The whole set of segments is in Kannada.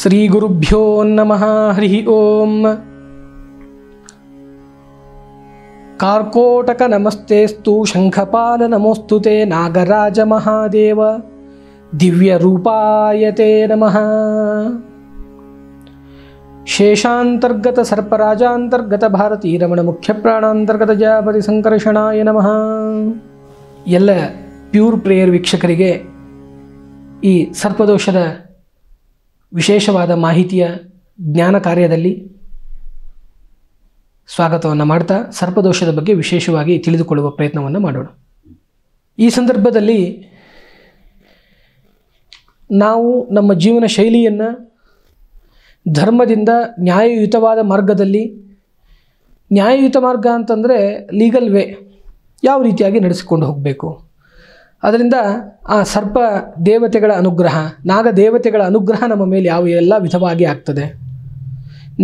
ಶ್ರೀ ಗುರುಭ್ಯೋ ನಮಃ ಹರಿ ಓಂ ಕಾರ್ಕೋಟಕ ನಮಸ್ತೆಸ್ತು ಶಂಖಪಾಲ ನಮೋಸ್ತು ತೇ ನಾಗರಾಜ ಮಹಾದೇವ ದಿವ್ಯ ರೂಪಾಯತೇ ನಮಃ ಶೇಷಾಂತರ್ಗತ ಸರ್ಪರಾಜಾಂತರ್ಗತ ಭಾರತೀ ರಮಣ ಮುಖ್ಯ ಪ್ರಾಣಾಂತರ್ಗತ ಜಾಪರಿ ಸಂಕರ್ಷಣಾಯ ನಮಃ ಎಲ್ಲ ಪ್ಯೂರ್ ಪ್ರೇಯರ್ ವೀಕ್ಷಕರಿಗೆ ಈ ಸರ್ಪದೋಷದ ವಿಶೇಷವಾದ ಮಾಹಿತಿಯ ಜ್ಞಾನ ಕಾರ್ಯದಲ್ಲಿ ಸ್ವಾಗತವನ್ನು ಮಾಡ್ತಾ ಸರ್ಪದೋಷದ ಬಗ್ಗೆ ವಿಶೇಷವಾಗಿ ತಿಳಿದುಕೊಳ್ಳುವ ಪ್ರಯತ್ನವನ್ನು ಮಾಡೋಣ ಈ ಸಂದರ್ಭದಲ್ಲಿ ನಾವು ನಮ್ಮ ಜೀವನ ಶೈಲಿಯನ್ನು ಧರ್ಮದಿಂದ ನ್ಯಾಯಯುತವಾದ ಮಾರ್ಗದಲ್ಲಿ ನ್ಯಾಯಯುತ ಮಾರ್ಗ ಅಂತಂದರೆ ಲೀಗಲ್ ವೇ ಯಾವ ರೀತಿಯಾಗಿ ನಡೆಸಿಕೊಂಡು ಹೋಗಬೇಕು ಅದರಿಂದ ಆ ಸರ್ಪ ದೇವತೆಗಳ ಅನುಗ್ರಹ ನಾಗದೇವತೆಗಳ ಅನುಗ್ರಹ ನಮ್ಮ ಮೇಲೆ ಯಾವ ಎಲ್ಲ ವಿಧವಾಗಿ ಆಗ್ತದೆ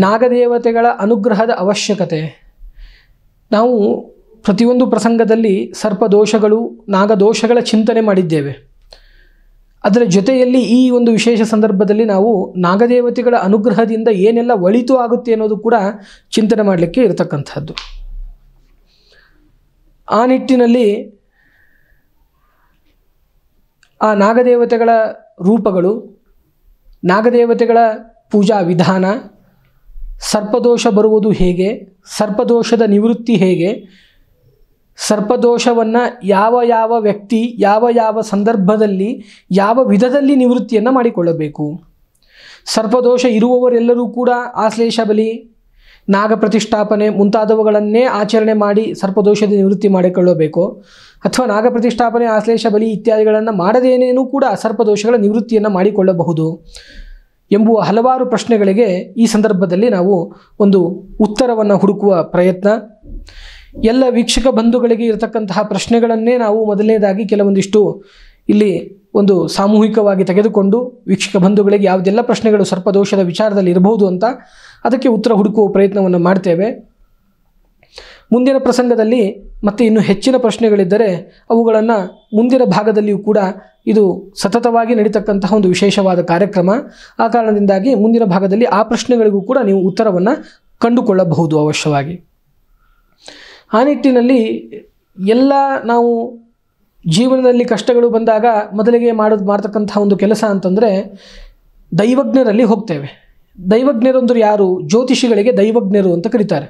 ನಾಗದೇವತೆಗಳ ಅನುಗ್ರಹದ ಅವಶ್ಯಕತೆ ನಾವು ಪ್ರತಿಯೊಂದು ಪ್ರಸಂಗದಲ್ಲಿ ಸರ್ಪದೋಷಗಳು ನಾಗದೋಷಗಳ ಚಿಂತನೆ ಮಾಡಿದ್ದೇವೆ ಅದರ ಜೊತೆಯಲ್ಲಿ ಈ ಒಂದು ವಿಶೇಷ ಸಂದರ್ಭದಲ್ಲಿ ನಾವು ನಾಗದೇವತೆಗಳ ಅನುಗ್ರಹದಿಂದ ಏನೆಲ್ಲ ಒಳಿತು ಆಗುತ್ತೆ ಅನ್ನೋದು ಕೂಡ ಚಿಂತನೆ ಮಾಡಲಿಕ್ಕೆ ಇರತಕ್ಕಂಥದ್ದು ಆ ನಿಟ್ಟಿನಲ್ಲಿ ಆ ನಾಗದೇವತೆಗಳ ರೂಪಗಳು ನಾಗದೇವತೆಗಳ ಪೂಜಾ ವಿಧಾನ ಸರ್ಪದೋಷ ಬರುವುದು ಹೇಗೆ ಸರ್ಪದೋಷದ ನಿವೃತ್ತಿ ಹೇಗೆ ಸರ್ಪದೋಷವನ್ನು ಯಾವ ಯಾವ ವ್ಯಕ್ತಿ ಯಾವ ಯಾವ ಸಂದರ್ಭದಲ್ಲಿ ಯಾವ ವಿಧದಲ್ಲಿ ನಿವೃತ್ತಿಯನ್ನು ಮಾಡಿಕೊಳ್ಳಬೇಕು ಸರ್ಪದೋಷ ಇರುವವರೆಲ್ಲರೂ ಕೂಡ ಆಶ್ಲೇಷ ಬಲಿ ನಾಗ ಪ್ರತಿಷ್ಠಾಪನೆ ಮುಂತಾದವುಗಳನ್ನೇ ಆಚರಣೆ ಮಾಡಿ ಸರ್ಪದೋಷದ ನಿವೃತ್ತಿ ಮಾಡಿಕೊಳ್ಳಬೇಕು ಅಥವಾ ನಾಗ ಪ್ರತಿಷ್ಠಾಪನೆ ಆಶ್ಲೇಷ ಬಲಿ ಇತ್ಯಾದಿಗಳನ್ನು ಮಾಡದೇನೇನೂ ಕೂಡ ಸರ್ಪದೋಷಗಳ ನಿವೃತ್ತಿಯನ್ನು ಮಾಡಿಕೊಳ್ಳಬಹುದು ಎಂಬುವ ಹಲವಾರು ಪ್ರಶ್ನೆಗಳಿಗೆ ಈ ಸಂದರ್ಭದಲ್ಲಿ ನಾವು ಒಂದು ಉತ್ತರವನ್ನು ಹುಡುಕುವ ಪ್ರಯತ್ನ ಎಲ್ಲ ವೀಕ್ಷಕ ಬಂಧುಗಳಿಗೆ ಇರತಕ್ಕಂತಹ ಪ್ರಶ್ನೆಗಳನ್ನೇ ನಾವು ಮೊದಲನೇದಾಗಿ ಕೆಲವೊಂದಿಷ್ಟು ಇಲ್ಲಿ ಒಂದು ಸಾಮೂಹಿಕವಾಗಿ ತೆಗೆದುಕೊಂಡು ವೀಕ್ಷಕ ಬಂಧುಗಳಿಗೆ ಯಾವುದೆಲ್ಲ ಪ್ರಶ್ನೆಗಳು ಸರ್ಪದೋಷದ ವಿಚಾರದಲ್ಲಿ ಇರಬಹುದು ಅಂತ ಅದಕ್ಕೆ ಉತ್ತರ ಹುಡುಕುವ ಪ್ರಯತ್ನವನ್ನು ಮಾಡ್ತೇವೆ ಮುಂದಿನ ಪ್ರಸಂಗದಲ್ಲಿ ಮತ್ತೆ ಇನ್ನು ಹೆಚ್ಚಿನ ಪ್ರಶ್ನೆಗಳಿದ್ದರೆ ಅವುಗಳನ್ನು ಮುಂದಿನ ಭಾಗದಲ್ಲಿಯೂ ಕೂಡ ಇದು ಸತತವಾಗಿ ನಡೀತಕ್ಕಂತಹ ಒಂದು ವಿಶೇಷವಾದ ಕಾರ್ಯಕ್ರಮ ಆ ಕಾರಣದಿಂದಾಗಿ ಮುಂದಿನ ಭಾಗದಲ್ಲಿ ಆ ಪ್ರಶ್ನೆಗಳಿಗೂ ಕೂಡ ನೀವು ಉತ್ತರವನ್ನು ಕಂಡುಕೊಳ್ಳಬಹುದು ಅವಶ್ಯವಾಗಿ ಆ ನಿಟ್ಟಿನಲ್ಲಿ ಎಲ್ಲ ನಾವು ಜೀವನದಲ್ಲಿ ಕಷ್ಟಗಳು ಬಂದಾಗ ಮೊದಲಿಗೆ ಮಾಡೋದು ಮಾಡ್ತಕ್ಕಂಥ ಒಂದು ಕೆಲಸ ಅಂತಂದರೆ ದೈವಜ್ಞರಲ್ಲಿ ಹೋಗ್ತೇವೆ ದೈವಜ್ಞರಂದ್ರೆ ಯಾರು ಜ್ಯೋತಿಷಿಗಳಿಗೆ ದೈವಜ್ಞರು ಅಂತ ಕರೀತಾರೆ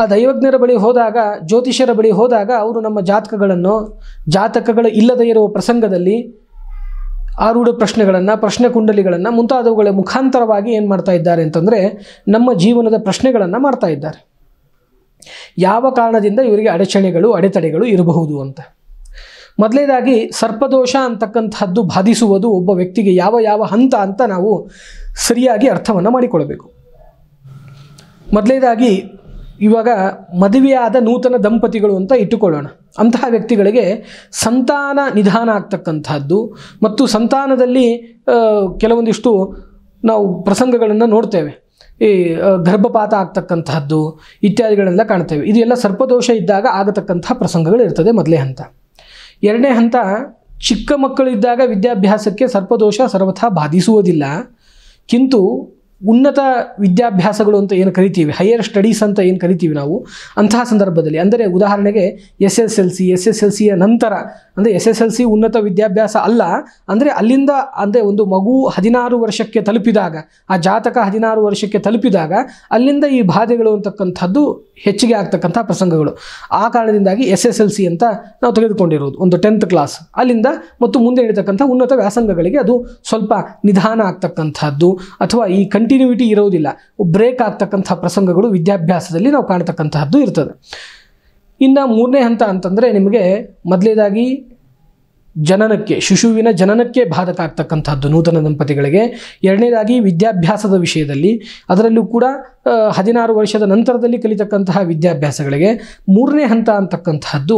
ಆ ದೈವಜ್ಞರ ಬಳಿ ಹೋದಾಗ ಜ್ಯೋತಿಷ್ಯರ ಬಳಿ ಹೋದಾಗ ಅವರು ನಮ್ಮ ಜಾತಕಗಳನ್ನು ಜಾತಕಗಳು ಇಲ್ಲದೇ ಇರುವ ಪ್ರಸಂಗದಲ್ಲಿ ಆರೂಢ ಪ್ರಶ್ನೆಗಳನ್ನು ಪ್ರಶ್ನೆ ಕುಂಡಲಿಗಳನ್ನು ಮುಂತಾದವುಗಳ ಮುಖಾಂತರವಾಗಿ ಏನು ಮಾಡ್ತಾ ಇದ್ದಾರೆ ಅಂತಂದರೆ ನಮ್ಮ ಜೀವನದ ಪ್ರಶ್ನೆಗಳನ್ನು ಮಾಡ್ತಾ ಇದ್ದಾರೆ ಯಾವ ಕಾರಣದಿಂದ ಇವರಿಗೆ ಅಡಚಣೆಗಳು ಅಡೆತಡೆಗಳು ಇರಬಹುದು ಅಂತ ಮೊದಲೇದಾಗಿ ಸರ್ಪದೋಷ ಅಂತಕ್ಕಂಥದ್ದು ಬಾಧಿಸುವುದು ಒಬ್ಬ ವ್ಯಕ್ತಿಗೆ ಯಾವ ಯಾವ ಹಂತ ಅಂತ ನಾವು ಸರಿಯಾಗಿ ಅರ್ಥವನ್ನು ಮಾಡಿಕೊಳ್ಬೇಕು ಮೊದಲೇದಾಗಿ ಇವಾಗ ಮದುವೆಯಾದ ನೂತನ ದಂಪತಿಗಳು ಅಂತ ಇಟ್ಟುಕೊಳ್ಳೋಣ ಅಂತಹ ವ್ಯಕ್ತಿಗಳಿಗೆ ಸಂತಾನ ನಿಧಾನ ಆಗ್ತಕ್ಕಂಥದ್ದು ಮತ್ತು ಸಂತಾನದಲ್ಲಿ ಕೆಲವೊಂದಿಷ್ಟು ನಾವು ಪ್ರಸಂಗಗಳನ್ನು ನೋಡ್ತೇವೆ ಈ ಗರ್ಭಪಾತ ಆಗ್ತಕ್ಕಂಥದ್ದು ಇತ್ಯಾದಿಗಳೆಲ್ಲ ಕಾಣ್ತೇವೆ ಇದೆಲ್ಲ ಸರ್ಪದೋಷ ಇದ್ದಾಗ ಆಗತಕ್ಕಂತಹ ಪ್ರಸಂಗಗಳು ಇರ್ತದೆ ಮೊದಲೇ ಹಂತ ಎರಡನೇ ಹಂತ ಚಿಕ್ಕ ಮಕ್ಕಳಿದ್ದಾಗ ವಿದ್ಯಾಭ್ಯಾಸಕ್ಕೆ ಸರ್ಪದೋಷ ಸರ್ವಥಾ ಬಾಧಿಸುವುದಿಲ್ಲ ಕಿಂತು ಉನ್ನತ ವಿದ್ಯಾಭ್ಯಾಸಗಳು ಅಂತ ಏನು ಕರಿತೀವಿ ಹೈಯರ್ ಸ್ಟಡೀಸ್ ಅಂತ ಏನು ಕರಿತೀವಿ ನಾವು ಅಂತಹ ಸಂದರ್ಭದಲ್ಲಿ ಅಂದರೆ ಉದಾಹರಣೆಗೆ S S L C S S L ಸಿಯ ನಂತರ ಅಂದರೆ ಎಸ್ ಎಸ್ ಎಲ್ ಸಿ ಉನ್ನತ ವಿದ್ಯಾಭ್ಯಾಸ ಅಲ್ಲ ಅಂದರೆ ಅಲ್ಲಿಂದ ಅಂದರೆ ಒಂದು ಮಗು ಹದಿನಾರು ವರ್ಷಕ್ಕೆ ತಲುಪಿದಾಗ ಆ ಜಾತಕ ಹದಿನಾರು ವರ್ಷಕ್ಕೆ ತಲುಪಿದಾಗ ಅಲ್ಲಿಂದ ಈ ಬಾಧೆಗಳು ಅಂತಕ್ಕಂಥದ್ದು ಹೆಚ್ಚಿಗೆ ಆಗ್ತಕ್ಕಂಥ ಪ್ರಸಂಗಗಳು ಆ ಕಾರಣದಿಂದಾಗಿ ಎಸ್ ಎಸ್ ಎಲ್ ಸಿ ಅಂತ ನಾವು ತೆಗೆದುಕೊಂಡಿರೋದು ಒಂದು ಟೆಂತ್ ಕ್ಲಾಸ್ ಅಲ್ಲಿಂದ ಮತ್ತು ಮುಂದೆ ಇರತಕ್ಕಂಥ ಉನ್ನತ ವ್ಯಾಸಂಗಗಳಿಗೆ ಅದು ಸ್ವಲ್ಪ ನಿಧಾನ ಆಗ್ತಕ್ಕಂಥದ್ದು ಅಥವಾ ಈ ಕಂಟಿನ್ಯೂಟಿ ಇರೋದಿಲ್ಲ ಬ್ರೇಕ್ ಆಗ್ತಕ್ಕಂಥ ಪ್ರಸಂಗಗಳು ವಿದ್ಯಾಭ್ಯಾಸದಲ್ಲಿ ನಾವು ಕಾಣ್ತಕ್ಕಂತಹದ್ದು ಇರ್ತದೆ ಇನ್ನು ಮೂರನೇ ಹಂತ ಅಂತಂದರೆ ನಿಮಗೆ ಮೊದಲೇದಾಗಿ ಜನನಕ್ಕೆ ಶಿಶುವಿನ ಜನನಕ್ಕೆ ಬಾಧಕ ಆಗ್ತಕ್ಕಂಥದ್ದು ನೂತನ ದಂಪತಿಗಳಿಗೆ ಎರಡನೇದಾಗಿ ವಿದ್ಯಾಭ್ಯಾಸದ ವಿಷಯದಲ್ಲಿ ಅದರಲ್ಲೂ ಕೂಡ ಹದಿನಾರು ವರ್ಷದ ನಂತರದಲ್ಲಿ ಕಲಿತಕ್ಕಂತಹ ವಿದ್ಯಾಭ್ಯಾಸಗಳಿಗೆ ಮೂರನೇ ಹಂತ ಅಂತಕ್ಕಂತಹದ್ದು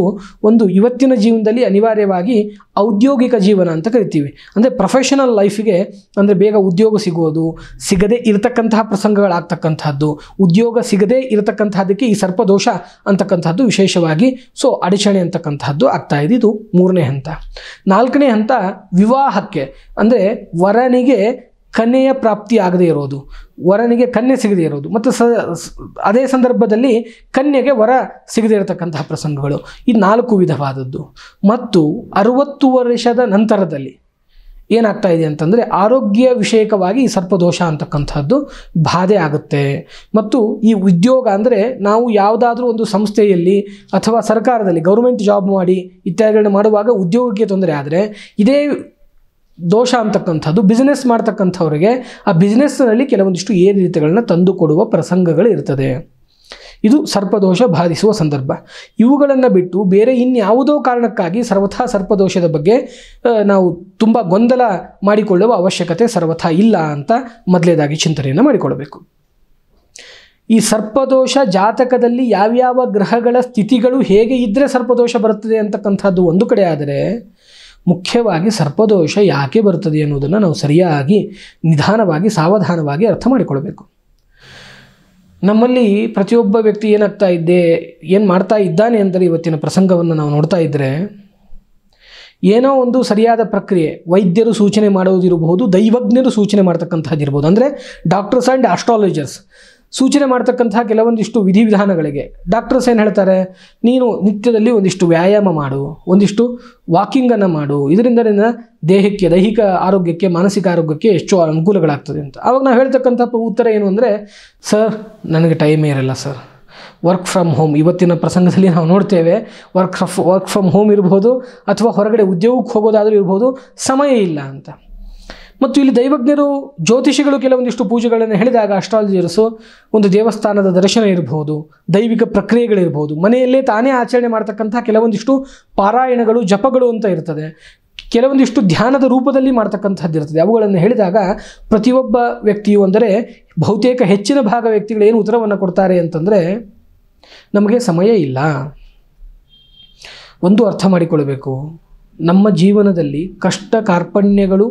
ಒಂದು ಇವತ್ತಿನ ಜೀವನದಲ್ಲಿ ಅನಿವಾರ್ಯವಾಗಿ ಔದ್ಯೋಗಿಕ ಜೀವನ ಅಂತ ಕರಿತೀವಿ ಅಂದರೆ ಪ್ರೊಫೆಷನಲ್ ಲೈಫಿಗೆ ಅಂದರೆ ಬೇಗ ಉದ್ಯೋಗ ಸಿಗೋದು ಸಿಗದೇ ಇರತಕ್ಕಂತಹ ಪ್ರಸಂಗಗಳಾಗ್ತಕ್ಕಂಥದ್ದು ಉದ್ಯೋಗ ಸಿಗದೇ ಇರತಕ್ಕಂಥದ್ದಕ್ಕೆ ಈ ಸರ್ಪದೋಷ ಅಂತಕ್ಕಂಥದ್ದು ವಿಶೇಷವಾಗಿ ಸೊ ಅಡಚಣೆ ಅಂತಕ್ಕಂಥದ್ದು ಆಗ್ತಾ ಇದೆ ಇದು ಮೂರನೇ ಹಂತ ನಾಲ್ಕನೇ ಹಂತ ವಿವಾಹಕ್ಕೆ ಅಂದರೆ ವರನಿಗೆ ಕನ್ಯೆಯ ಪ್ರಾಪ್ತಿ ಆಗದೇ ಇರೋದು ವರನಿಗೆ ಕನ್ಯೆ ಸಿಗದೇ ಇರೋದು ಮತ್ತು ಸ ಅದೇ ಸಂದರ್ಭದಲ್ಲಿ ಕನ್ಯೆಗೆ ವರ ಸಿಗದೇ ಇರತಕ್ಕಂತಹ ಪ್ರಸಂಗಗಳು ಇದು ನಾಲ್ಕು ವಿಧವಾದದ್ದು ಮತ್ತು ಅರುವತ್ತು ವರ್ಷದ ನಂತರದಲ್ಲಿ ಏನಾಗ್ತಾ ಇದೆ ಅಂತಂದರೆ ಆರೋಗ್ಯ ವಿಷಯಕವಾಗಿ ಈ ಸರ್ಪದೋಷ ಅಂತಕ್ಕಂಥದ್ದು ಬಾಧೆ ಆಗುತ್ತೆ ಮತ್ತು ಈ ಉದ್ಯೋಗ ಅಂದರೆ ನಾವು ಯಾವುದಾದ್ರೂ ಒಂದು ಸಂಸ್ಥೆಯಲ್ಲಿ ಅಥವಾ ಸರ್ಕಾರದಲ್ಲಿ ಗೌರ್ಮೆಂಟ್ ಜಾಬ್ ಮಾಡಿ ಇತ್ಯಾದಿಗಳನ್ನ ಮಾಡುವಾಗ ಉದ್ಯೋಗಕ್ಕೆ ತೊಂದರೆ ಆದರೆ ಇದೇ ದೋಷ ಅಂತಕ್ಕಂಥದ್ದು ಬಿಸ್ನೆಸ್ ಮಾಡ್ತಕ್ಕಂಥವ್ರಿಗೆ ಆ ಬಿಸ್ನೆಸ್ನಲ್ಲಿ ಕೆಲವೊಂದಿಷ್ಟು ಏರಿಳಿತಗಳನ್ನ ತಂದುಕೊಡುವ ಪ್ರಸಂಗಗಳು ಇರ್ತದೆ ಇದು ಸರ್ಪದೋಷ ಬಾಧಿಸುವ ಸಂದರ್ಭ ಇವುಗಳನ್ನು ಬಿಟ್ಟು ಬೇರೆ ಇನ್ಯಾವುದೋ ಕಾರಣಕ್ಕಾಗಿ ಸರ್ವಥಾ ಸರ್ಪದೋಷದ ಬಗ್ಗೆ ನಾವು ತುಂಬ ಗೊಂದಲ ಮಾಡಿಕೊಳ್ಳುವ ಅವಶ್ಯಕತೆ ಸರ್ವಥಾ ಇಲ್ಲ ಅಂತ ಮೊದಲೇದಾಗಿ ಚಿಂತನೆಯನ್ನು ಮಾಡಿಕೊಳ್ಳಬೇಕು ಈ ಸರ್ಪದೋಷ ಜಾತಕದಲ್ಲಿ ಯಾವ್ಯಾವ ಗ್ರಹಗಳ ಸ್ಥಿತಿಗಳು ಹೇಗೆ ಇದ್ದರೆ ಸರ್ಪದೋಷ ಬರುತ್ತದೆ ಅಂತಕ್ಕಂಥದ್ದು ಒಂದು ಕಡೆ ಆದರೆ ಮುಖ್ಯವಾಗಿ ಸರ್ಪದೋಷ ಯಾಕೆ ಬರ್ತದೆ ಅನ್ನೋದನ್ನು ನಾವು ಸರಿಯಾಗಿ ನಿಧಾನವಾಗಿ ಸಾವಧಾನವಾಗಿ ಅರ್ಥ ಮಾಡಿಕೊಳ್ಬೇಕು ನಮ್ಮಲ್ಲಿ ಪ್ರತಿಯೊಬ್ಬ ವ್ಯಕ್ತಿ ಏನಾಗ್ತಾ ಇದ್ದೆ ಏನು ಮಾಡ್ತಾ ಇದ್ದಾನೆ ಅಂದರೆ ಇವತ್ತಿನ ಪ್ರಸಂಗವನ್ನು ನಾವು ನೋಡ್ತಾ ಇದ್ದರೆ ಏನೋ ಒಂದು ಸರಿಯಾದ ಪ್ರಕ್ರಿಯೆ ವೈದ್ಯರು ಸೂಚನೆ ಮಾಡೋದಿರಬಹುದು ದೈವಜ್ಞರು ಸೂಚನೆ ಮಾಡ್ತಕ್ಕಂಥದ್ದಿರ್ಬೋದು ಅಂದರೆ ಡಾಕ್ಟರ್ಸ್ ಆ್ಯಂಡ್ ಆಸ್ಟ್ರಾಲಜರ್ಸ್ ಸೂಚನೆ ಮಾಡ್ತಕ್ಕಂತಹ ಕೆಲವೊಂದಿಷ್ಟು ವಿಧಿವಿಧಾನಗಳಿಗೆ ಡಾಕ್ಟರ್ಸ್ ಏನು ಹೇಳ್ತಾರೆ ನೀನು ನಿತ್ಯದಲ್ಲಿ ಒಂದಿಷ್ಟು ವ್ಯಾಯಾಮ ಮಾಡು ಒಂದಿಷ್ಟು ವಾಕಿಂಗನ್ನು ಮಾಡು ಇದರಿಂದ ನಿನ್ನ ದೇಹಕ್ಕೆ ದೈಹಿಕ ಆರೋಗ್ಯಕ್ಕೆ ಮಾನಸಿಕ ಆರೋಗ್ಯಕ್ಕೆ ಹೆಚ್ಚು ಅನುಕೂಲಗಳಾಗ್ತದೆ ಅಂತ ಆವಾಗ ನಾವು ಹೇಳ್ತಕ್ಕಂಥ ಉತ್ತರ ಏನು ಅಂದರೆ ಸರ್ ನನಗೆ ಟೈಮೇ ಇರಲ್ಲ ಸರ್ ವರ್ಕ್ ಫ್ರಮ್ ಹೋಮ್ ಇವತ್ತಿನ ಪ್ರಸಂಗದಲ್ಲಿ ನಾವು ನೋಡ್ತೇವೆ ವರ್ಕ್ ವರ್ಕ್ ಫ್ರಮ್ ಹೋಮ್ ಇರ್ಬೋದು ಅಥವಾ ಹೊರಗಡೆ ಉದ್ಯೋಗಕ್ಕೆ ಹೋಗೋದಾದರೂ ಇರ್ಬೋದು ಸಮಯ ಇಲ್ಲ ಅಂತ ಮತ್ತು ಇಲ್ಲಿ ದೈವಜ್ಞರು ಜ್ಯೋತಿಷಿಗಳು ಕೆಲವೊಂದಿಷ್ಟು ಪೂಜೆಗಳನ್ನು ಹೇಳಿದಾಗ ಅಸ್ಟ್ರಾಲಜರ್ಸು ಒಂದು ದೇವಸ್ಥಾನದ ದರ್ಶನ ಇರಬಹುದು ದೈವಿಕ ಪ್ರಕ್ರಿಯೆಗಳಿರ್ಬೋದು ಮನೆಯಲ್ಲೇ ತಾನೇ ಆಚರಣೆ ಮಾಡ್ತಕ್ಕಂಥ ಕೆಲವೊಂದಿಷ್ಟು ಪಾರಾಯಣಗಳು ಜಪಗಳು ಅಂತ ಇರ್ತದೆ ಕೆಲವೊಂದಿಷ್ಟು ಧ್ಯಾನದ ರೂಪದಲ್ಲಿ ಮಾಡ್ತಕ್ಕಂಥದ್ದು ಇರ್ತದೆ ಅವುಗಳನ್ನು ಹೇಳಿದಾಗ ಪ್ರತಿಯೊಬ್ಬ ವ್ಯಕ್ತಿಯು ಅಂದರೆ ಬಹುತೇಕ ಹೆಚ್ಚಿನ ಭಾಗ ವ್ಯಕ್ತಿಗಳು ಏನು ಉತ್ತರವನ್ನು ಕೊಡ್ತಾರೆ ಅಂತಂದರೆ ನಮಗೆ ಸಮಯ ಇಲ್ಲ ಒಂದು ಅರ್ಥ ಮಾಡಿಕೊಳ್ಬೇಕು ನಮ್ಮ ಜೀವನದಲ್ಲಿ ಕಷ್ಟ ಕಾರ್ಪಣ್ಯಗಳು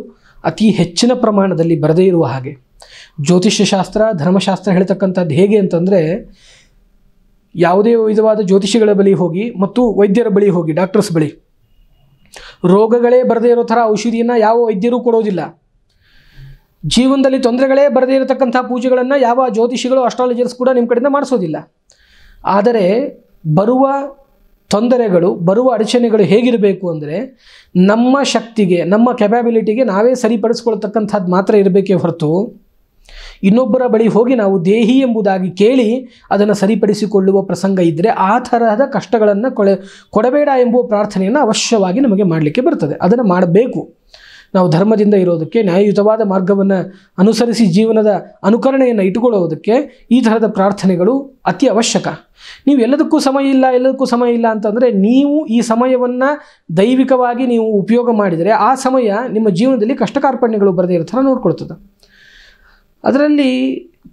ಅತಿ ಹೆಚ್ಚಿನ ಪ್ರಮಾಣದಲ್ಲಿ ಬರದೇ ಇರುವ ಹಾಗೆ ಜ್ಯೋತಿಷ್ಯಶಾಸ್ತ್ರ ಧರ್ಮಶಾಸ್ತ್ರ ಹೇಳ್ತಕ್ಕಂಥದ್ದು ಹೇಗೆ ಅಂತಂದರೆ ಯಾವುದೇ ವಿಧವಾದ ಜ್ಯೋತಿಷಿಗಳ ಬಳಿ ಹೋಗಿ ಮತ್ತು ವೈದ್ಯರ ಬಳಿ ಹೋಗಿ ಡಾಕ್ಟರ್ಸ್ ಬಳಿ ರೋಗಗಳೇ ಬರದೇ ಇರೋ ಥರ ಔಷಧಿಯನ್ನು ಯಾವ ವೈದ್ಯರೂ ಕೊಡೋದಿಲ್ಲ ಜೀವನದಲ್ಲಿ ತೊಂದರೆಗಳೇ ಬರದೇ ಇರತಕ್ಕಂಥ ಪೂಜೆಗಳನ್ನು ಯಾವ ಜ್ಯೋತಿಷಿಗಳು ಅಸ್ಟ್ರಾಲಜರ್ಸ್ ಕೂಡ ನಿಮ್ಮ ಕಡೆಯಿಂದ ಮಾಡಿಸೋದಿಲ್ಲ ಆದರೆ ಬರುವ ತೊಂದರೆಗಳು ಬರುವ ಅಡಚಣೆಗಳು ಹೇಗಿರಬೇಕು ಅಂದರೆ ನಮ್ಮ ಶಕ್ತಿಗೆ ನಮ್ಮ ಕೆಪಾಬಿಲಿಟಿಗೆ ನಾವೇ ಸರಿಪಡಿಸ್ಕೊಳ್ತಕ್ಕಂಥದ್ದು ಮಾತ್ರ ಇರಬೇಕೇ ಹೊರತು ಇನ್ನೊಬ್ಬರ ಬಳಿ ಹೋಗಿ ನಾವು ದೇಹಿ ಎಂಬುದಾಗಿ ಕೇಳಿ ಅದನ್ನು ಸರಿಪಡಿಸಿಕೊಳ್ಳುವ ಪ್ರಸಂಗ ಇದ್ದರೆ ಆ ತರಹದ ಕಷ್ಟಗಳನ್ನು ಕೊಳೆ ಕೊಡಬೇಡ ಎಂಬುವ ಪ್ರಾರ್ಥನೆಯನ್ನು ಅವಶ್ಯವಾಗಿ ನಮಗೆ ಮಾಡಲಿಕ್ಕೆ ಬರ್ತದೆ ಅದನ್ನು ಮಾಡಬೇಕು ನಾವು ಧರ್ಮದಿಂದ ಇರೋದಕ್ಕೆ ನ್ಯಾಯಯುತವಾದ ಮಾರ್ಗವನ್ನು ಅನುಸರಿಸಿ ಜೀವನದ ಅನುಕರಣೆಯನ್ನು ಇಟ್ಟುಕೊಳ್ಳೋದಕ್ಕೆ ಈ ಥರದ ಪ್ರಾರ್ಥನೆಗಳು ಅತಿ ಅವಶ್ಯಕ ನೀವು ಎಲ್ಲದಕ್ಕೂ ಸಮಯ ಇಲ್ಲ ಎಲ್ಲದಕ್ಕೂ ಸಮಯ ಇಲ್ಲ ಅಂತಂದರೆ ನೀವು ಈ ಸಮಯವನ್ನು ದೈವಿಕವಾಗಿ ನೀವು ಉಪಯೋಗ ಮಾಡಿದರೆ ಆ ಸಮಯ ನಿಮ್ಮ ಜೀವನದಲ್ಲಿ ಕಷ್ಟಕಾರ್ಪಣ್ಯಗಳು ಬರದೇ ಇರೋ ಥರ ನೋಡ್ಕೊಳ್ತದೆ ಅದರಲ್ಲಿ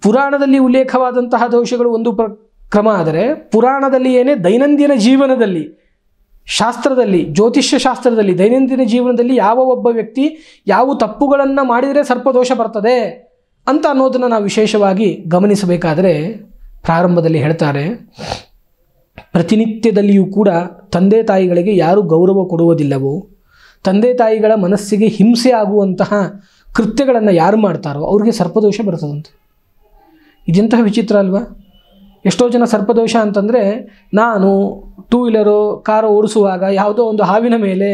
ಪುರಾಣದಲ್ಲಿ ಉಲ್ಲೇಖವಾದಂತಹ ದೋಷಗಳು ಒಂದು ಪ್ರ ಕ್ರಮ ಆದರೆ ಪುರಾಣದಲ್ಲಿ ಏನೇ ದೈನಂದಿನ ಜೀವನದಲ್ಲಿ ಶಾಸ್ತ್ರದಲ್ಲಿ ಜ್ಯೋತಿಷ್ಯ ಶಾಸ್ತ್ರದಲ್ಲಿ ದೈನಂದಿನ ಜೀವನದಲ್ಲಿ ಯಾವ ಒಬ್ಬ ವ್ಯಕ್ತಿ ಯಾವ ತಪ್ಪುಗಳನ್ನು ಮಾಡಿದರೆ ಸರ್ಪದೋಷ ಬರ್ತದೆ ಅಂತ ಅನ್ನೋದನ್ನು ನಾವು ವಿಶೇಷವಾಗಿ ಗಮನಿಸಬೇಕಾದರೆ ಪ್ರಾರಂಭದಲ್ಲಿ ಹೇಳ್ತಾರೆ ಪ್ರತಿನಿತ್ಯದಲ್ಲಿಯೂ ಕೂಡ ತಂದೆ ತಾಯಿಗಳಿಗೆ ಯಾರೂ ಗೌರವ ಕೊಡುವುದಿಲ್ಲವೋ ತಂದೆ ತಾಯಿಗಳ ಮನಸ್ಸಿಗೆ ಹಿಂಸೆ ಆಗುವಂತಹ ಕೃತ್ಯಗಳನ್ನು ಯಾರು ಮಾಡ್ತಾರೋ ಅವ್ರಿಗೆ ಸರ್ಪದೋಷ ಬರ್ತದಂತೆ ಇದೆಂತಹ ವಿಚಿತ್ರ ಅಲ್ವಾ ಎಷ್ಟೋ ಜನ ಸರ್ಪದೋಷ ಅಂತಂದರೆ ನಾನು ಟೂ ವೀಲರು ಕಾರು ಓಡಿಸುವಾಗ ಯಾವುದೋ ಒಂದು ಹಾವಿನ ಮೇಲೆ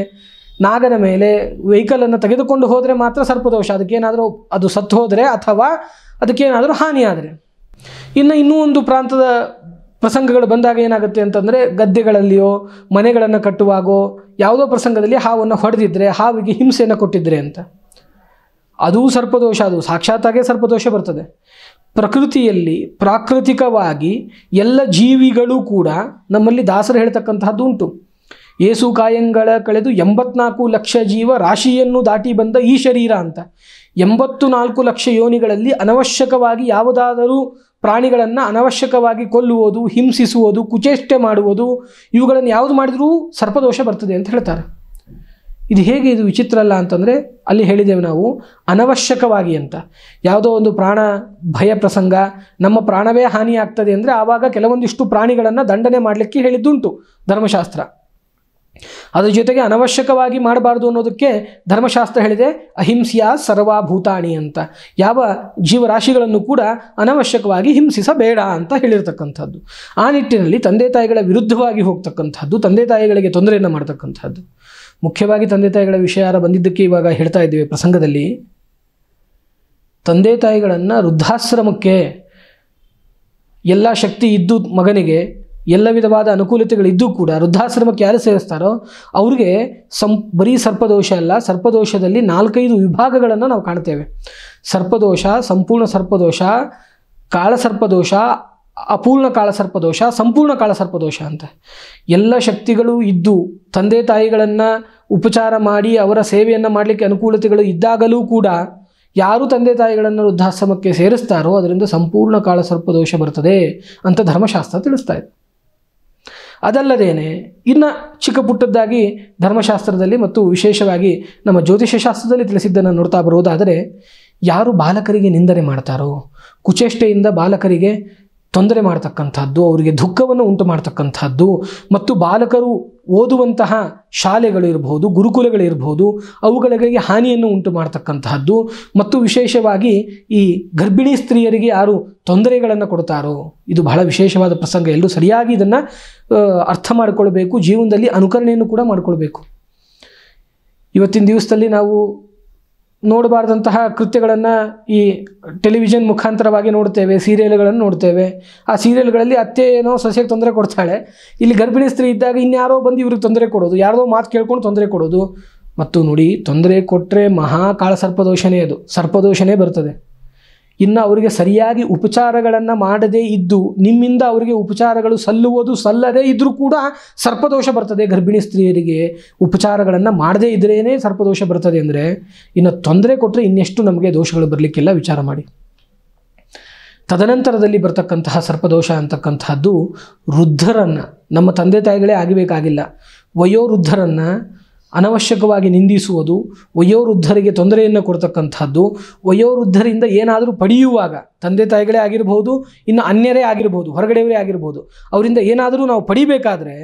ನಾಗನ ಮೇಲೆ ವೆಹಿಕಲನ್ನು ತೆಗೆದುಕೊಂಡು ಹೋದರೆ ಮಾತ್ರ ಸರ್ಪದೋಷ ಅದಕ್ಕೇನಾದರೂ ಅದು ಸತ್ತು ಹೋದರೆ ಅಥವಾ ಅದಕ್ಕೇನಾದರೂ ಹಾನಿಯಾದರೆ ಇನ್ನು ಇನ್ನೂ ಒಂದು ಪ್ರಾಂತದ ಪ್ರಸಂಗಗಳು ಬಂದಾಗ ಏನಾಗುತ್ತೆ ಅಂತಂದರೆ ಗದ್ದೆಗಳಲ್ಲಿಯೋ ಮನೆಗಳನ್ನು ಕಟ್ಟುವಾಗೋ ಯಾವುದೋ ಪ್ರಸಂಗದಲ್ಲಿ ಹಾವನ್ನು ಹೊಡೆದಿದ್ದರೆ ಹಾವಿಗೆ ಹಿಂಸೆಯನ್ನು ಕೊಟ್ಟಿದ್ದರೆ ಅಂತ ಅದೂ ಸರ್ಪದೋಷ ಅದು ಸಾಕ್ಷಾತ್ತಾಗೇ ಸರ್ಪದೋಷ ಬರ್ತದೆ ಪ್ರಕೃತಿಯಲ್ಲಿ ಪ್ರಾಕೃತಿಕವಾಗಿ ಎಲ್ಲ ಜೀವಿಗಳು ಕೂಡ ನಮ್ಮಲ್ಲಿ ದಾಸರ ಹೇಳ್ತಕ್ಕಂತಹದ್ದು ಉಂಟು ಏಸು ಕಾಯಂಗಳ ಕಳೆದು ಎಂಬತ್ನಾಲ್ಕು ಲಕ್ಷ ಜೀವ ರಾಶಿಯನ್ನು ದಾಟಿ ಬಂದ ಈ ಶರೀರ ಅಂತ ಎಂಬತ್ತು ನಾಲ್ಕು ಲಕ್ಷ ಯೋನಿಗಳಲ್ಲಿ ಅನವಶ್ಯಕವಾಗಿ ಯಾವುದಾದರೂ ಪ್ರಾಣಿಗಳನ್ನು ಅನವಶ್ಯಕವಾಗಿ ಕೊಲ್ಲುವುದು ಹಿಂಸಿಸುವುದು ಕುಚೇಷ್ಟೆ ಮಾಡುವುದು ಇವುಗಳನ್ನು ಯಾವುದು ಮಾಡಿದರೂ ಸರ್ಪದೋಷ ಬರ್ತದೆ ಅಂತ ಹೇಳ್ತಾರೆ ಇದು ಹೇಗೆ ಇದು ವಿಚಿತ್ರ ಅಲ್ಲ ಅಂತಂದರೆ ಅಲ್ಲಿ ಹೇಳಿದ್ದೇವೆ ನಾವು ಅನವಶ್ಯಕವಾಗಿ ಅಂತ ಯಾವುದೋ ಒಂದು ಪ್ರಾಣ ಭಯ ಪ್ರಸಂಗ ನಮ್ಮ ಪ್ರಾಣವೇ ಹಾನಿ ಅಂದರೆ ಆವಾಗ ಕೆಲವೊಂದಿಷ್ಟು ಪ್ರಾಣಿಗಳನ್ನು ದಂಡನೆ ಮಾಡಲಿಕ್ಕೆ ಹೇಳಿದ್ದುಂಟು ಧರ್ಮಶಾಸ್ತ್ರ ಅದರ ಜೊತೆಗೆ ಅನವಶ್ಯಕವಾಗಿ ಮಾಡಬಾರ್ದು ಅನ್ನೋದಕ್ಕೆ ಧರ್ಮಶಾಸ್ತ್ರ ಹೇಳಿದೆ ಅಹಿಂಸೆಯ ಸರ್ವಭೂತಾಣಿ ಅಂತ ಯಾವ ಜೀವರಾಶಿಗಳನ್ನು ಕೂಡ ಅನವಶ್ಯಕವಾಗಿ ಹಿಂಸಿಸಬೇಡ ಅಂತ ಹೇಳಿರ್ತಕ್ಕಂಥದ್ದು ಆ ನಿಟ್ಟಿನಲ್ಲಿ ತಂದೆ ತಾಯಿಗಳ ವಿರುದ್ಧವಾಗಿ ಹೋಗ್ತಕ್ಕಂಥದ್ದು ತಂದೆ ತಾಯಿಗಳಿಗೆ ತೊಂದರೆಯನ್ನು ಮಾಡ್ತಕ್ಕಂಥದ್ದು ಮುಖ್ಯವಾಗಿ ತಂದೆ ತಾಯಿಗಳ ವಿಷಯ ಬಂದಿದ್ದಕ್ಕೆ ಇವಾಗ ಹೇಳ್ತಾ ಇದ್ದೇವೆ ಪ್ರಸಂಗದಲ್ಲಿ ತಂದೆ ತಾಯಿಗಳನ್ನು ವೃದ್ಧಾಶ್ರಮಕ್ಕೆ ಎಲ್ಲ ಶಕ್ತಿ ಇದ್ದು ಮಗನಿಗೆ ಎಲ್ಲ ವಿಧವಾದ ಅನುಕೂಲತೆಗಳಿದ್ದೂ ಕೂಡ ವೃದ್ಧಾಶ್ರಮಕ್ಕೆ ಯಾರು ಸೇರಿಸ್ತಾರೋ ಅವ್ರಿಗೆ ಸಂ ಬರೀ ಸರ್ಪದೋಷ ಅಲ್ಲ ಸರ್ಪದೋಷದಲ್ಲಿ ನಾಲ್ಕೈದು ವಿಭಾಗಗಳನ್ನು ನಾವು ಕಾಣ್ತೇವೆ ಸರ್ಪದೋಷ ಸಂಪೂರ್ಣ ಸರ್ಪದೋಷ ಕಾಳಸರ್ಪದೋಷ ಅಪೂರ್ಣ ಕಾಳಸರ್ಪದೋಷ ಸಂಪೂರ್ಣ ಕಾಳಸರ್ಪದೋಷ ದೋಷ ಅಂತ ಎಲ್ಲ ಶಕ್ತಿಗಳು ಇದ್ದು ತಂದೆ ತಾಯಿಗಳನ್ನು ಉಪಚಾರ ಮಾಡಿ ಅವರ ಸೇವೆಯನ್ನು ಮಾಡಲಿಕ್ಕೆ ಅನುಕೂಲತೆಗಳು ಇದ್ದಾಗಲೂ ಕೂಡ ಯಾರು ತಂದೆ ತಾಯಿಗಳನ್ನು ವೃದ್ಧಾಶ್ರಮಕ್ಕೆ ಸೇರಿಸ್ತಾರೋ ಅದರಿಂದ ಸಂಪೂರ್ಣ ಕಾಳಸರ್ಪದೋಷ ಬರ್ತದೆ ಅಂತ ಧರ್ಮಶಾಸ್ತ್ರ ತಿಳಿಸ್ತಾ ಇದೆ ಅದಲ್ಲದೇನೆ ಇನ್ನು ಚಿಕ್ಕ ಪುಟ್ಟದ್ದಾಗಿ ಧರ್ಮಶಾಸ್ತ್ರದಲ್ಲಿ ಮತ್ತು ವಿಶೇಷವಾಗಿ ನಮ್ಮ ಜ್ಯೋತಿಷ್ಯಶಾಸ್ತ್ರದಲ್ಲಿ ಶಾಸ್ತ್ರದಲ್ಲಿ ತಿಳಿಸಿದ್ದನ್ನು ನೋಡ್ತಾ ಬರುವುದಾದರೆ ಯಾರು ಬಾಲಕರಿಗೆ ನಿಂದನೆ ಮಾಡ್ತಾರೋ ಕುಚೇಷ್ಟೆಯಿಂದ ಬಾಲಕರಿಗೆ ತೊಂದರೆ ಮಾಡ್ತಕ್ಕಂಥದ್ದು ಅವರಿಗೆ ದುಃಖವನ್ನು ಉಂಟು ಮಾಡ್ತಕ್ಕಂಥದ್ದು ಮತ್ತು ಬಾಲಕರು ಓದುವಂತಹ ಶಾಲೆಗಳಿರ್ಬೋದು ಗುರುಕುಲಗಳಿರ್ಬೋದು ಅವುಗಳಿಗೆ ಹಾನಿಯನ್ನು ಉಂಟು ಮಾಡ್ತಕ್ಕಂತಹದ್ದು ಮತ್ತು ವಿಶೇಷವಾಗಿ ಈ ಗರ್ಭಿಣಿ ಸ್ತ್ರೀಯರಿಗೆ ಯಾರು ತೊಂದರೆಗಳನ್ನು ಕೊಡ್ತಾರೋ ಇದು ಬಹಳ ವಿಶೇಷವಾದ ಪ್ರಸಂಗ ಎಲ್ಲರೂ ಸರಿಯಾಗಿ ಇದನ್ನು ಅರ್ಥ ಮಾಡಿಕೊಳ್ಬೇಕು ಜೀವನದಲ್ಲಿ ಅನುಕರಣೆಯನ್ನು ಕೂಡ ಮಾಡಿಕೊಳ್ಬೇಕು ಇವತ್ತಿನ ದಿವಸದಲ್ಲಿ ನಾವು ನೋಡಬಾರ್ದಂತಹ ಕೃತ್ಯಗಳನ್ನು ಈ ಟೆಲಿವಿಷನ್ ಮುಖಾಂತರವಾಗಿ ನೋಡ್ತೇವೆ ಸೀರಿಯಲ್ಗಳನ್ನು ನೋಡ್ತೇವೆ ಆ ಸೀರಿಯಲ್ಗಳಲ್ಲಿ ಅತ್ತೆ ಏನೋ ಸಸ್ಯಕ್ಕೆ ತೊಂದರೆ ಕೊಡ್ತಾಳೆ ಇಲ್ಲಿ ಗರ್ಭಿಣಿ ಸ್ತ್ರೀ ಇದ್ದಾಗ ಇನ್ಯಾರೋ ಬಂದು ಇವ್ರಿಗೆ ತೊಂದರೆ ಕೊಡೋದು ಯಾರದೋ ಮಾತು ಕೇಳ್ಕೊಂಡು ತೊಂದರೆ ಕೊಡೋದು ಮತ್ತು ನೋಡಿ ತೊಂದರೆ ಕೊಟ್ಟರೆ ಮಹಾ ಸರ್ಪದೋಷನೇ ಅದು ಸರ್ಪದೋಷನೇ ಬರ್ತದೆ ಇನ್ನು ಅವರಿಗೆ ಸರಿಯಾಗಿ ಉಪಚಾರಗಳನ್ನು ಮಾಡದೇ ಇದ್ದು ನಿಮ್ಮಿಂದ ಅವರಿಗೆ ಉಪಚಾರಗಳು ಸಲ್ಲುವುದು ಸಲ್ಲದೇ ಇದ್ದರೂ ಕೂಡ ಸರ್ಪದೋಷ ಬರ್ತದೆ ಗರ್ಭಿಣಿ ಸ್ತ್ರೀಯರಿಗೆ ಉಪಚಾರಗಳನ್ನು ಮಾಡದೇ ಇದ್ರೇ ಸರ್ಪದೋಷ ಬರ್ತದೆ ಅಂದರೆ ಇನ್ನು ತೊಂದರೆ ಕೊಟ್ಟರೆ ಇನ್ನೆಷ್ಟು ನಮಗೆ ದೋಷಗಳು ಬರಲಿಕ್ಕೆಲ್ಲ ವಿಚಾರ ಮಾಡಿ ತದನಂತರದಲ್ಲಿ ಬರ್ತಕ್ಕಂತಹ ಸರ್ಪದೋಷ ಅಂತಕ್ಕಂತಹದ್ದು ವೃದ್ಧರನ್ನು ನಮ್ಮ ತಂದೆ ತಾಯಿಗಳೇ ಆಗಬೇಕಾಗಿಲ್ಲ ವಯೋವೃದ್ಧರನ್ನು ಅನವಶ್ಯಕವಾಗಿ ನಿಂದಿಸುವುದು ವಯೋವೃದ್ಧರಿಗೆ ತೊಂದರೆಯನ್ನು ಕೊಡ್ತಕ್ಕಂಥದ್ದು ವಯೋವೃದ್ಧರಿಂದ ಏನಾದರೂ ಪಡೆಯುವಾಗ ತಂದೆ ತಾಯಿಗಳೇ ಆಗಿರ್ಬೋದು ಇನ್ನು ಅನ್ಯರೇ ಆಗಿರ್ಬೋದು ಹೊರಗಡೆಯವರೇ ಆಗಿರ್ಬೋದು ಅವರಿಂದ ಏನಾದರೂ ನಾವು ಪಡಿಬೇಕಾದ್ರೆ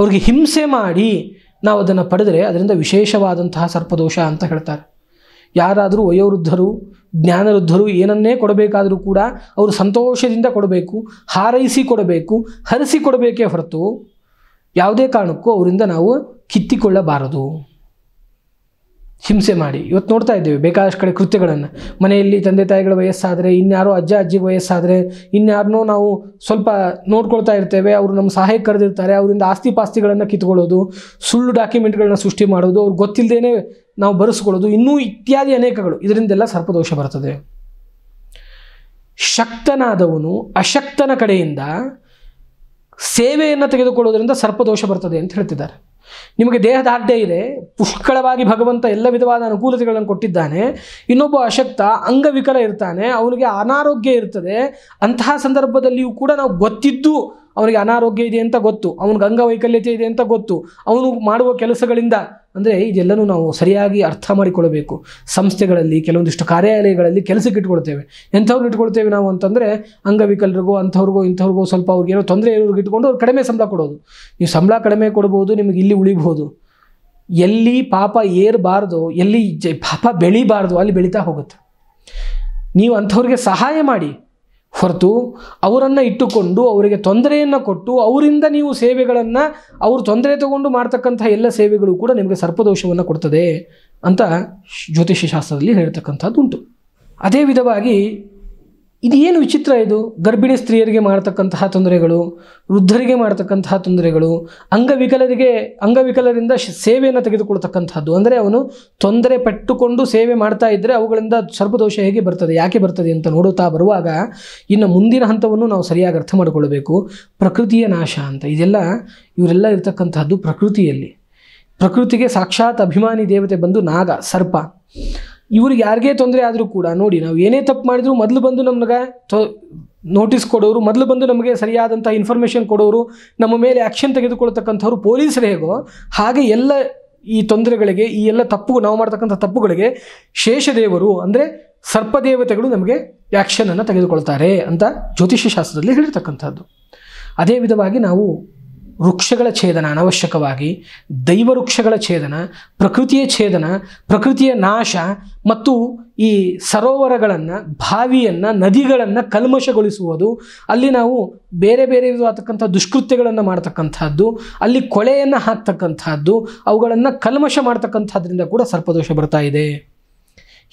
ಅವ್ರಿಗೆ ಹಿಂಸೆ ಮಾಡಿ ನಾವು ಅದನ್ನು ಪಡೆದರೆ ಅದರಿಂದ ವಿಶೇಷವಾದಂತಹ ಸರ್ಪದೋಷ ಅಂತ ಹೇಳ್ತಾರೆ ಯಾರಾದರೂ ವಯೋವೃದ್ಧರು ಜ್ಞಾನವೃದ್ಧರು ಏನನ್ನೇ ಕೊಡಬೇಕಾದರೂ ಕೂಡ ಅವರು ಸಂತೋಷದಿಂದ ಕೊಡಬೇಕು ಹಾರೈಸಿ ಕೊಡಬೇಕು ಹರಿಸಿ ಕೊಡಬೇಕೇ ಹೊರತು ಯಾವುದೇ ಕಾರಣಕ್ಕೂ ಅವರಿಂದ ನಾವು ಕಿತ್ತಿಕೊಳ್ಳಬಾರದು ಹಿಂಸೆ ಮಾಡಿ ಇವತ್ತು ನೋಡ್ತಾ ಇದ್ದೇವೆ ಬೇಕಾದಷ್ಟು ಕಡೆ ಕೃತ್ಯಗಳನ್ನು ಮನೆಯಲ್ಲಿ ತಂದೆ ತಾಯಿಗಳ ವಯಸ್ಸಾದರೆ ಇನ್ಯಾರೋ ಅಜ್ಜ ಅಜ್ಜಿ ವಯಸ್ಸಾದರೆ ಇನ್ಯಾರನ್ನೋ ನಾವು ಸ್ವಲ್ಪ ನೋಡ್ಕೊಳ್ತಾ ಇರ್ತೇವೆ ಅವರು ನಮ್ಮ ಸಹಾಯಕ್ಕೆ ಕರೆದಿರ್ತಾರೆ ಅವರಿಂದ ಆಸ್ತಿ ಪಾಸ್ತಿಗಳನ್ನು ಕಿತ್ಕೊಳ್ಳೋದು ಸುಳ್ಳು ಡಾಕ್ಯುಮೆಂಟ್ಗಳನ್ನ ಸೃಷ್ಟಿ ಮಾಡೋದು ಅವ್ರು ಗೊತ್ತಿಲ್ಲದೇ ನಾವು ಬರೆಸ್ಕೊಳ್ಳೋದು ಇನ್ನೂ ಇತ್ಯಾದಿ ಅನೇಕಗಳು ಇದರಿಂದೆಲ್ಲ ಸರ್ಪದೋಷ ಬರ್ತದೆ ಶಕ್ತನಾದವನು ಅಶಕ್ತನ ಕಡೆಯಿಂದ ಸೇವೆಯನ್ನು ತೆಗೆದುಕೊಳ್ಳೋದರಿಂದ ಸರ್ಪದೋಷ ಬರ್ತದೆ ಅಂತ ಹೇಳ್ತಿದ್ದಾರೆ ನಿಮಗೆ ದೇಹದ ಇದೆ ಪುಷ್ಕಳವಾಗಿ ಭಗವಂತ ಎಲ್ಲ ವಿಧವಾದ ಅನುಕೂಲತೆಗಳನ್ನು ಕೊಟ್ಟಿದ್ದಾನೆ ಇನ್ನೊಬ್ಬ ಅಶಕ್ತ ಅಂಗವಿಕಲ ಇರ್ತಾನೆ ಅವನಿಗೆ ಅನಾರೋಗ್ಯ ಇರ್ತದೆ ಅಂತಹ ಸಂದರ್ಭದಲ್ಲಿಯೂ ಕೂಡ ನಾವು ಗೊತ್ತಿದ್ದು ಅವನಿಗೆ ಅನಾರೋಗ್ಯ ಇದೆ ಅಂತ ಗೊತ್ತು ಅವನಿಗೆ ಅಂಗವೈಕಲ್ಯತೆ ಇದೆ ಅಂತ ಗೊತ್ತು ಅವನು ಮಾಡುವ ಕೆಲಸಗಳಿಂದ ಅಂದರೆ ಇದೆಲ್ಲನೂ ನಾವು ಸರಿಯಾಗಿ ಅರ್ಥ ಮಾಡಿಕೊಳ್ಳಬೇಕು ಸಂಸ್ಥೆಗಳಲ್ಲಿ ಕೆಲವೊಂದಿಷ್ಟು ಕಾರ್ಯಾಲಯಗಳಲ್ಲಿ ಕೆಲಸಕ್ಕೆ ಇಟ್ಕೊಳ್ತೇವೆ ಎಂಥವ್ರನ್ನ ಇಟ್ಕೊಳ್ತೇವೆ ನಾವು ಅಂತಂದರೆ ಅಂಗವಿಕಲರಿಗೋ ಅಂಥವ್ರಿಗೋ ಇಂಥವ್ರಿಗೂ ಸ್ವಲ್ಪ ಅವ್ರಿಗೆ ಏನೋ ತೊಂದರೆ ಇರೋರಿಗೆ ಇಟ್ಕೊಂಡು ಅವ್ರು ಕಡಿಮೆ ಸಂಬಳ ಕೊಡೋದು ನೀವು ಸಂಬಳ ಕಡಿಮೆ ಕೊಡ್ಬೋದು ನಿಮಗೆ ಇಲ್ಲಿ ಉಳಿಬೋದು ಎಲ್ಲಿ ಪಾಪ ಏರಬಾರ್ದು ಎಲ್ಲಿ ಪಾಪ ಬೆಳಿಬಾರ್ದು ಅಲ್ಲಿ ಬೆಳೀತಾ ಹೋಗುತ್ತೆ ನೀವು ಅಂಥವ್ರಿಗೆ ಸಹಾಯ ಮಾಡಿ ಹೊರತು ಅವರನ್ನು ಇಟ್ಟುಕೊಂಡು ಅವರಿಗೆ ತೊಂದರೆಯನ್ನು ಕೊಟ್ಟು ಅವರಿಂದ ನೀವು ಸೇವೆಗಳನ್ನು ಅವರು ತೊಂದರೆ ತಗೊಂಡು ಮಾಡ್ತಕ್ಕಂಥ ಎಲ್ಲ ಸೇವೆಗಳು ಕೂಡ ನಿಮಗೆ ಸರ್ಪದೋಷವನ್ನು ಕೊಡ್ತದೆ ಅಂತ ಜ್ಯೋತಿಷ್ಯಶಾಸ್ತ್ರದಲ್ಲಿ ಹೇಳ್ತಕ್ಕಂಥದ್ದುಂಟು ಅದೇ ವಿಧವಾಗಿ ಇದೇನು ಏನು ವಿಚಿತ್ರ ಇದು ಗರ್ಭಿಣಿ ಸ್ತ್ರೀಯರಿಗೆ ಮಾಡ್ತಕ್ಕಂತಹ ತೊಂದರೆಗಳು ವೃದ್ಧರಿಗೆ ಮಾಡ್ತಕ್ಕಂತಹ ತೊಂದರೆಗಳು ಅಂಗವಿಕಲರಿಗೆ ಅಂಗವಿಕಲರಿಂದ ಸೇವೆಯನ್ನು ತೆಗೆದುಕೊಳ್ತಕ್ಕಂಥದ್ದು ಅಂದರೆ ಅವನು ತೊಂದರೆ ಪಟ್ಟುಕೊಂಡು ಸೇವೆ ಮಾಡ್ತಾ ಇದ್ದರೆ ಅವುಗಳಿಂದ ಸರ್ಪದೋಷ ಹೇಗೆ ಬರ್ತದೆ ಯಾಕೆ ಬರ್ತದೆ ಅಂತ ನೋಡುತ್ತಾ ಬರುವಾಗ ಇನ್ನು ಮುಂದಿನ ಹಂತವನ್ನು ನಾವು ಸರಿಯಾಗಿ ಅರ್ಥ ಮಾಡಿಕೊಳ್ಳಬೇಕು ಪ್ರಕೃತಿಯ ನಾಶ ಅಂತ ಇದೆಲ್ಲ ಇವರೆಲ್ಲ ಇರತಕ್ಕಂಥದ್ದು ಪ್ರಕೃತಿಯಲ್ಲಿ ಪ್ರಕೃತಿಗೆ ಸಾಕ್ಷಾತ್ ಅಭಿಮಾನಿ ದೇವತೆ ಬಂದು ನಾಗ ಸರ್ಪ ಇವ್ರಿಗೆ ಯಾರಿಗೇ ತೊಂದರೆ ಆದರೂ ಕೂಡ ನೋಡಿ ನಾವು ಏನೇ ತಪ್ಪು ಮಾಡಿದ್ರು ಮೊದಲು ಬಂದು ನಮ್ಗೆ ನೋಟಿಸ್ ಕೊಡೋರು ಮೊದಲು ಬಂದು ನಮಗೆ ಸರಿಯಾದಂಥ ಇನ್ಫಾರ್ಮೇಷನ್ ಕೊಡೋರು ನಮ್ಮ ಮೇಲೆ ಆ್ಯಕ್ಷನ್ ತೆಗೆದುಕೊಳ್ತಕ್ಕಂಥವ್ರು ಪೊಲೀಸರು ಹೇಗೋ ಹಾಗೆ ಎಲ್ಲ ಈ ತೊಂದರೆಗಳಿಗೆ ಈ ಎಲ್ಲ ತಪ್ಪು ನಾವು ಮಾಡ್ತಕ್ಕಂಥ ತಪ್ಪುಗಳಿಗೆ ಶೇಷದೇವರು ಅಂದರೆ ಸರ್ಪದೇವತೆಗಳು ನಮಗೆ ಆ್ಯಕ್ಷನನ್ನು ತೆಗೆದುಕೊಳ್ತಾರೆ ಅಂತ ಜ್ಯೋತಿಷ್ಯ ಶಾಸ್ತ್ರದಲ್ಲಿ ಹೇಳಿರ್ತಕ್ಕಂಥದ್ದು ಅದೇ ವಿಧವಾಗಿ ನಾವು ವೃಕ್ಷಗಳ ಛೇದನ ಅನವಶ್ಯಕವಾಗಿ ದೈವ ವೃಕ್ಷಗಳ ಛೇದನ ಪ್ರಕೃತಿಯ ಛೇದನ ಪ್ರಕೃತಿಯ ನಾಶ ಮತ್ತು ಈ ಸರೋವರಗಳನ್ನು ಬಾವಿಯನ್ನು ನದಿಗಳನ್ನು ಕಲ್ಮಶಗೊಳಿಸುವುದು ಅಲ್ಲಿ ನಾವು ಬೇರೆ ಬೇರೆ ವಿಧವಾತಕ್ಕಂಥ ದುಷ್ಕೃತ್ಯಗಳನ್ನು ಮಾಡ್ತಕ್ಕಂಥದ್ದು ಅಲ್ಲಿ ಕೊಳೆಯನ್ನು ಹಾಕ್ತಕ್ಕಂಥದ್ದು ಅವುಗಳನ್ನು ಕಲ್ಮಶ ಮಾಡ್ತಕ್ಕಂಥದ್ರಿಂದ ಕೂಡ ಸರ್ಪದೋಷ ಬರ್ತಾ ಇದೆ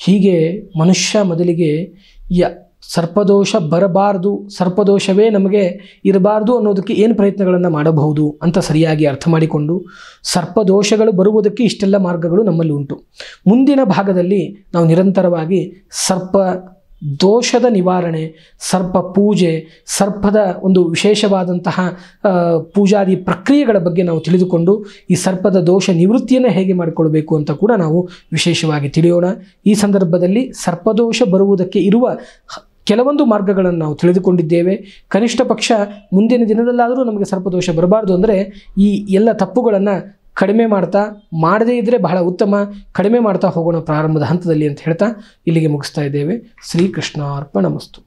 ಹೀಗೆ ಮನುಷ್ಯ ಮೊದಲಿಗೆ ಯ ಸರ್ಪದೋಷ ಬರಬಾರ್ದು ಸರ್ಪದೋಷವೇ ನಮಗೆ ಇರಬಾರ್ದು ಅನ್ನೋದಕ್ಕೆ ಏನು ಪ್ರಯತ್ನಗಳನ್ನು ಮಾಡಬಹುದು ಅಂತ ಸರಿಯಾಗಿ ಅರ್ಥ ಮಾಡಿಕೊಂಡು ಸರ್ಪದೋಷಗಳು ಬರುವುದಕ್ಕೆ ಇಷ್ಟೆಲ್ಲ ಮಾರ್ಗಗಳು ನಮ್ಮಲ್ಲಿ ಉಂಟು ಮುಂದಿನ ಭಾಗದಲ್ಲಿ ನಾವು ನಿರಂತರವಾಗಿ ಸರ್ಪ ದೋಷದ ನಿವಾರಣೆ ಸರ್ಪ ಪೂಜೆ ಸರ್ಪದ ಒಂದು ವಿಶೇಷವಾದಂತಹ ಪೂಜಾದಿ ಪ್ರಕ್ರಿಯೆಗಳ ಬಗ್ಗೆ ನಾವು ತಿಳಿದುಕೊಂಡು ಈ ಸರ್ಪದ ದೋಷ ನಿವೃತ್ತಿಯನ್ನು ಹೇಗೆ ಮಾಡಿಕೊಳ್ಬೇಕು ಅಂತ ಕೂಡ ನಾವು ವಿಶೇಷವಾಗಿ ತಿಳಿಯೋಣ ಈ ಸಂದರ್ಭದಲ್ಲಿ ಸರ್ಪದೋಷ ಬರುವುದಕ್ಕೆ ಇರುವ ಕೆಲವೊಂದು ಮಾರ್ಗಗಳನ್ನು ನಾವು ತಿಳಿದುಕೊಂಡಿದ್ದೇವೆ ಕನಿಷ್ಠ ಪಕ್ಷ ಮುಂದಿನ ದಿನದಲ್ಲಾದರೂ ನಮಗೆ ಸರ್ಪದೋಷ ಬರಬಾರ್ದು ಅಂದರೆ ಈ ಎಲ್ಲ ತಪ್ಪುಗಳನ್ನು ಕಡಿಮೆ ಮಾಡ್ತಾ ಮಾಡದೇ ಇದ್ದರೆ ಬಹಳ ಉತ್ತಮ ಕಡಿಮೆ ಮಾಡ್ತಾ ಹೋಗೋಣ ಪ್ರಾರಂಭದ ಹಂತದಲ್ಲಿ ಅಂತ ಹೇಳ್ತಾ ಇಲ್ಲಿಗೆ ಮುಗಿಸ್ತಾ ಇದ್ದೇವೆ ಶ್ರೀಕೃಷ್ಣಾರ್ಪಣ ಮಸ್ತು